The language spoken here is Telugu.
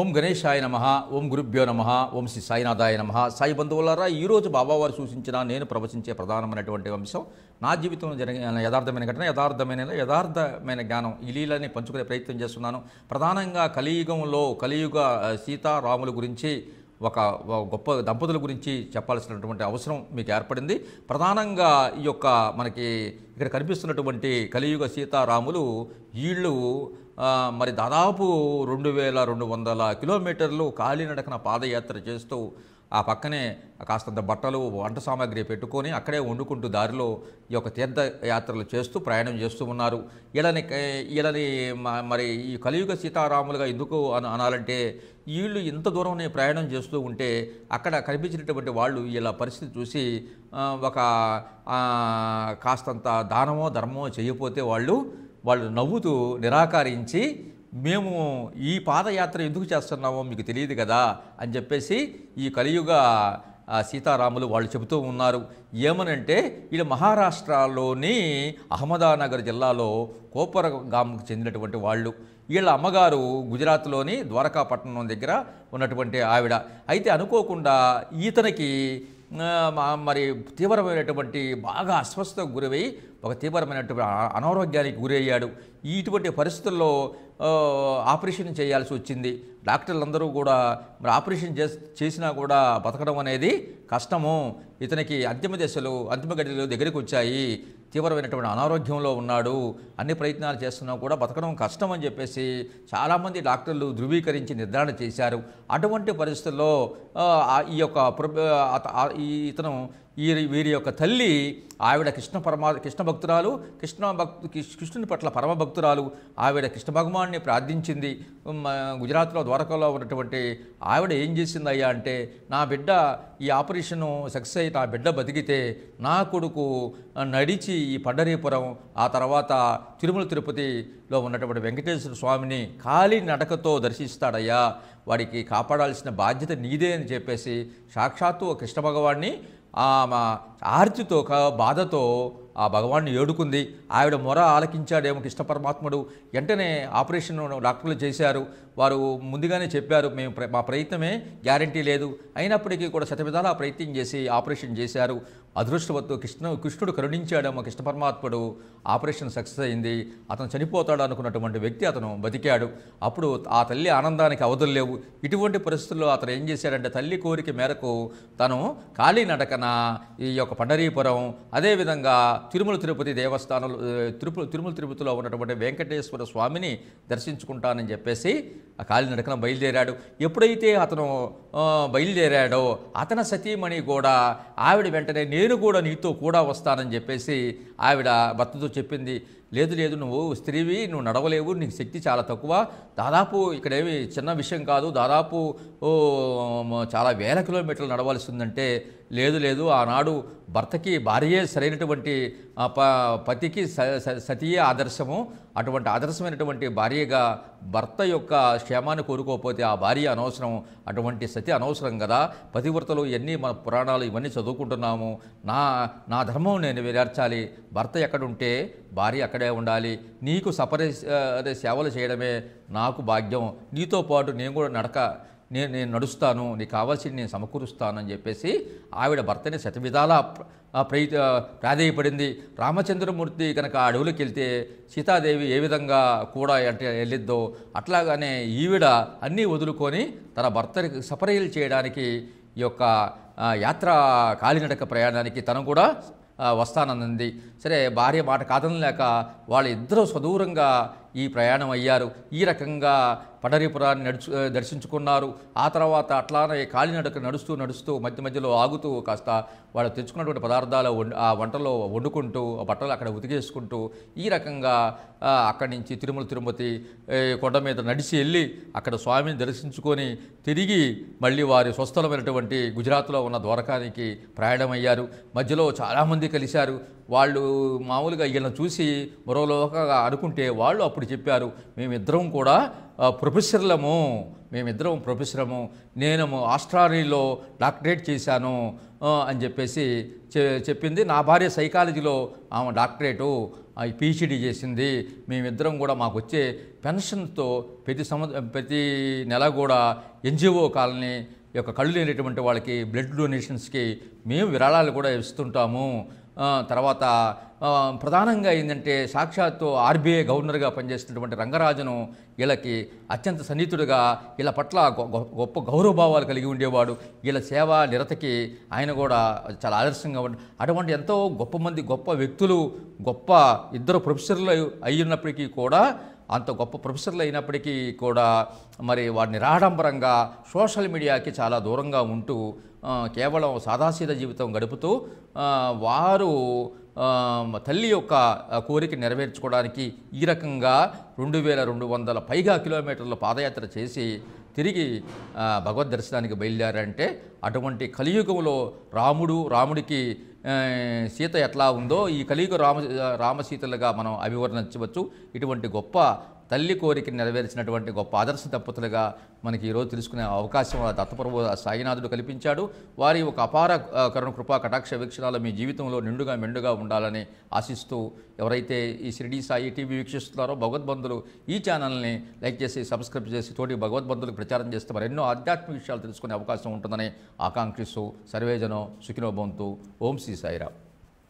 ఓం గణేశాయ నమ ఓం గురుభ్యో నమ ఓం శ్రీ సాయినాథాయ నమ సాయి బంధువులారా ఈరోజు బాబావారు సూచించిన నేను ప్రవచించే ప్రధానమైనటువంటి అంశం నా జీవితంలో జరిగిన యథార్థమైన ఘటన యథార్థమైన యథార్థమైన జ్ఞానం ఈ లీలని పంచుకునే ప్రయత్నం చేస్తున్నాను ప్రధానంగా కలియుగంలో కలియుగ సీతారాముల గురించి ఒక గొప్ప దంపతుల గురించి చెప్పాల్సినటువంటి అవసరం మీకు ఏర్పడింది ప్రధానంగా ఈ యొక్క మనకి ఇక్కడ కనిపిస్తున్నటువంటి కలియుగ సీతారాములు వీళ్ళు మరి దాదాపు రెండు వేల రెండు వందల కిలోమీటర్లు కాలినడకన పాదయాత్ర చేస్తూ ఆ పక్కనే కాస్తంత బట్టలు వంట సామాగ్రి పెట్టుకొని అక్కడే వండుకుంటూ దారిలో ఈ యొక్క తీర్థయాత్రలు చేస్తూ ప్రయాణం చేస్తూ ఉన్నారు ఇలాని ఇలాని మరి ఈ కలియుగ సీతారాములుగా ఎందుకు అనాలంటే వీళ్ళు ఇంత దూరం ప్రయాణం చేస్తూ ఉంటే అక్కడ కనిపించినటువంటి వాళ్ళు ఇలా పరిస్థితి చూసి ఒక కాస్తంత దానమో ధర్మమో చేయకపోతే వాళ్ళు వాళ్ళు నవ్వుతూ నిరాకరించి మేము ఈ పాదయాత్ర ఎందుకు చేస్తున్నామో మీకు తెలియదు కదా అని చెప్పేసి ఈ కలియుగ సీతారాములు వాళ్ళు చెబుతూ ఉన్నారు ఏమనంటే వీళ్ళు మహారాష్ట్రలోని అహ్మదానగర్ జిల్లాలో కోపరగాంకు చెందినటువంటి వాళ్ళు వీళ్ళ అమ్మగారు గుజరాత్లోని ద్వారకాపట్నం దగ్గర ఉన్నటువంటి ఆవిడ అయితే అనుకోకుండా ఈతనికి మరి తీవ్రమైనటువంటి బాగా అస్వస్థతకు గురై ఒక తీవ్రమైనటువంటి అనారోగ్యానికి గురయ్యాడు ఇటువంటి పరిస్థితుల్లో ఆపరేషన్ చేయాల్సి వచ్చింది డాక్టర్లందరూ కూడా మరి ఆపరేషన్ చేసినా కూడా బతకడం అనేది కష్టము ఇతనికి అంతిమ దశలు అంతిమ గడిలు దగ్గరికి వచ్చాయి తీవ్రమైనటువంటి అనారోగ్యంలో ఉన్నాడు అన్ని ప్రయత్నాలు చేస్తున్నా కూడా బతకడం కష్టం అని చెప్పేసి చాలామంది డాక్టర్లు ధృవీకరించి నిర్ధారణ చేశారు అటువంటి పరిస్థితుల్లో ఈ యొక్క ఇతను ఈ వీరి యొక్క తల్లి ఆవిడ కృష్ణ పరమా కృష్ణ భక్తురాలు కృష్ణ భక్తు కృష్ణుని పట్ల పరమ భక్తురాలు ఆవిడ కృష్ణ భగవాన్ని ప్రార్థించింది గుజరాత్లో ద్వారకలో ఉన్నటువంటి ఆవిడ ఏం చేసింది అయ్యా అంటే నా బిడ్డ ఈ ఆపరేషను సక్సెస్ అయ్యి నా బిడ్డ బతికితే నా కొడుకు నడిచి ఈ పండరీపురం ఆ తర్వాత తిరుమల తిరుపతిలో ఉన్నటువంటి వెంకటేశ్వర స్వామిని ఖాళీ నడకతో దర్శిస్తాడయ్యా వాడికి కాపాడాల్సిన బాధ్యత నీదే అని చెప్పేసి సాక్షాత్తు కృష్ణ భగవాన్ని ఆమె ఆర్తితో బాధతో ఆ భగవాన్ని ఏడుకుంది ఆవిడ మొర ఆలకించాడేమో కృష్ణ పరమాత్ముడు వెంటనే ఆపరేషన్ డాక్టర్లు చేశారు వారు ముందుగానే చెప్పారు మేము మా ప్రయత్నమే గ్యారంటీ లేదు అయినప్పటికీ కూడా శతవిధాలు ఆ ప్రయత్నం చేసి ఆపరేషన్ చేశారు అదృష్టవత్తు కృష్ణ కృష్ణుడు మా కృష్ణ పరమాత్ముడు ఆపరేషన్ సక్సెస్ అయింది అతను చనిపోతాడు అనుకున్నటువంటి వ్యక్తి అతను బతికాడు అప్పుడు ఆ తల్లి ఆనందానికి అవధులు లేవు ఇటువంటి పరిస్థితుల్లో అతను ఏం చేశాడంటే తల్లి కోరిక మేరకు తను కాలినడకన ఈ యొక్క పండరీపురం అదేవిధంగా తిరుమల తిరుపతి దేవస్థానంలో తిరుపతి తిరుమల తిరుపతిలో ఉన్నటువంటి వెంకటేశ్వర స్వామిని దర్శించుకుంటానని చెప్పేసి ఆ కాలినడకన బయలుదేరాడు ఎప్పుడైతే అతను బయలుదేరాడో అతని సతీమణి కూడా ఆవిడ వెంటనే నేను కూడా నీతో కూడా వస్తానని చెప్పేసి ఆవిడ భర్తతో చెప్పింది లేదు లేదు నువ్వు స్త్రీవి నువ్వు నడవలేవు నీకు శక్తి చాలా తక్కువ దాదాపు ఇక్కడేమి చిన్న విషయం కాదు దాదాపు చాలా వేల కిలోమీటర్లు ఉందంటే లేదు లేదు ఆనాడు భర్తకి భార్యే సరైనటువంటి ప పతికి సతీయే ఆదర్శము అటువంటి ఆదర్శమైనటువంటి భార్యగా భర్త యొక్క క్షేమాన్ని కోరుకోకపోతే ఆ భార్య అనవసరం అటువంటి సతి అనవసరం కదా పతివ్రతలు ఇవన్నీ మన పురాణాలు ఇవన్నీ చదువుకుంటున్నాము నా నా ధర్మం నేను వేరేర్చాలి భర్త ఎక్కడుంటే భార్య అక్కడ అక్కడే ఉండాలి నీకు సపరే అదే సేవలు చేయడమే నాకు భాగ్యం నీతో పాటు నేను కూడా నడక నేను నేను నడుస్తాను నీకు కావాల్సింది నేను సమకూరుస్తాను అని చెప్పేసి ఆవిడ భర్తని శతవిధాల ప్రై ప్రాధేయపడింది రామచంద్రమూర్తి కనుక ఆ అడవులకు వెళ్తే సీతాదేవి ఏ విధంగా కూడా అంటే వెళ్ళిద్దో అట్లాగానే ఈవిడ అన్నీ వదులుకొని తన భర్తని సపరేలు చేయడానికి ఈ యొక్క యాత్ర కాలినడక ప్రయాణానికి తను కూడా వస్తానన్నది సరే భార్య మాట కాదని లేక వాళ్ళిద్దరూ సదూరంగా ఈ ప్రయాణం అయ్యారు ఈ రకంగా పడరిపురాన్ని నడుచు దర్శించుకున్నారు ఆ తర్వాత అట్లానే కాలినడక నడుస్తూ నడుస్తూ మధ్య మధ్యలో ఆగుతూ కాస్త వాళ్ళు తెచ్చుకున్నటువంటి పదార్థాలు ఆ వంటలో వండుకుంటూ బట్టలు అక్కడ ఉతికేసుకుంటూ ఈ రకంగా అక్కడి నుంచి తిరుమల తిరుమతి కొండ మీద నడిచి వెళ్ళి అక్కడ స్వామిని దర్శించుకొని తిరిగి మళ్ళీ వారి స్వస్థలమైనటువంటి గుజరాత్లో ఉన్న ద్వారకానికి ప్రయాణమయ్యారు మధ్యలో చాలామంది కలిశారు వాళ్ళు మామూలుగా వీళ్ళని చూసి మరోలోకగా అనుకుంటే వాళ్ళు అప్పుడు చెప్పారు మేమిద్దరం కూడా ప్రొఫెసర్లము మేమిద్దరం ప్రొఫెసరము నేను ఆస్ట్రాలియాలో డాక్టరేట్ చేశాను అని చెప్పేసి చెప్పింది నా భార్య సైకాలజీలో ఆమె డాక్టరేటు పీహెచ్డీ చేసింది మేమిద్దరం కూడా మాకు వచ్చే పెన్షన్తో ప్రతి సంవత్సరం ప్రతి నెల కూడా ఎన్జిఓ కాలనీ యొక్క కళ్ళు లేనటువంటి వాళ్ళకి బ్లడ్ డొనేషన్స్కి మేము విరాళాలు కూడా ఇస్తుంటాము తర్వాత ప్రధానంగా ఏంటంటే సాక్షాత్తు ఆర్బీఐ గవర్నర్గా పనిచేస్తున్నటువంటి రంగరాజును వీళ్ళకి అత్యంత సన్నిహితుడిగా వీళ్ళ పట్ల గొప్ప గౌరవభావాలు కలిగి ఉండేవాడు వీళ్ళ సేవా నిరతకి ఆయన కూడా చాలా ఆదర్శంగా ఉండి అటువంటి ఎంతో గొప్ప మంది గొప్ప వ్యక్తులు గొప్ప ఇద్దరు ప్రొఫెసర్లు అయ్యున్నప్పటికీ కూడా అంత గొప్ప ప్రొఫెసర్లు అయినప్పటికీ కూడా మరి వాడిని రాడంబరంగా సోషల్ మీడియాకి చాలా దూరంగా ఉంటూ కేవలం సాదాసీద జీవితం గడుపుతూ వారు తల్లి యొక్క కోరిక నెరవేర్చుకోవడానికి ఈ రకంగా రెండు వేల రెండు వందల పైగా కిలోమీటర్ల పాదయాత్ర చేసి తిరిగి భగవద్ దర్శనానికి బయలుదేరంటే అటువంటి కలియుగంలో రాముడు రాముడికి సీత ఎట్లా ఉందో ఈ కలియుగ రామ రామసీతలుగా మనం అభివర్ణించవచ్చు ఇటువంటి గొప్ప తల్లి కోరిక నెరవేర్చినటువంటి గొప్ప ఆదర్శ దంపతులుగా మనకి ఈరోజు తెలుసుకునే అవకాశం దత్తప్రభు సాయినాథుడు కల్పించాడు వారి ఒక అపార కరుణ కృపా కటాక్ష వీక్షణాలు మీ జీవితంలో నిండుగా మెండుగా ఉండాలని ఆశిస్తూ ఎవరైతే ఈ షిరిడి సాయి టీవీ వీక్షిస్తున్నారో భగవద్బంధులు ఈ ఛానల్ని లైక్ చేసి సబ్స్క్రైబ్ చేసి తోటి భగవద్బంధులకు ప్రచారం చేస్తే మరి ఎన్నో ఆధ్యాత్మిక విషయాలు తెలుసుకునే అవకాశం ఉంటుందని ఆకాంక్షిస్తూ సర్వేజనో సుఖినోబంతు ఓం శ్రీ సాయిరావు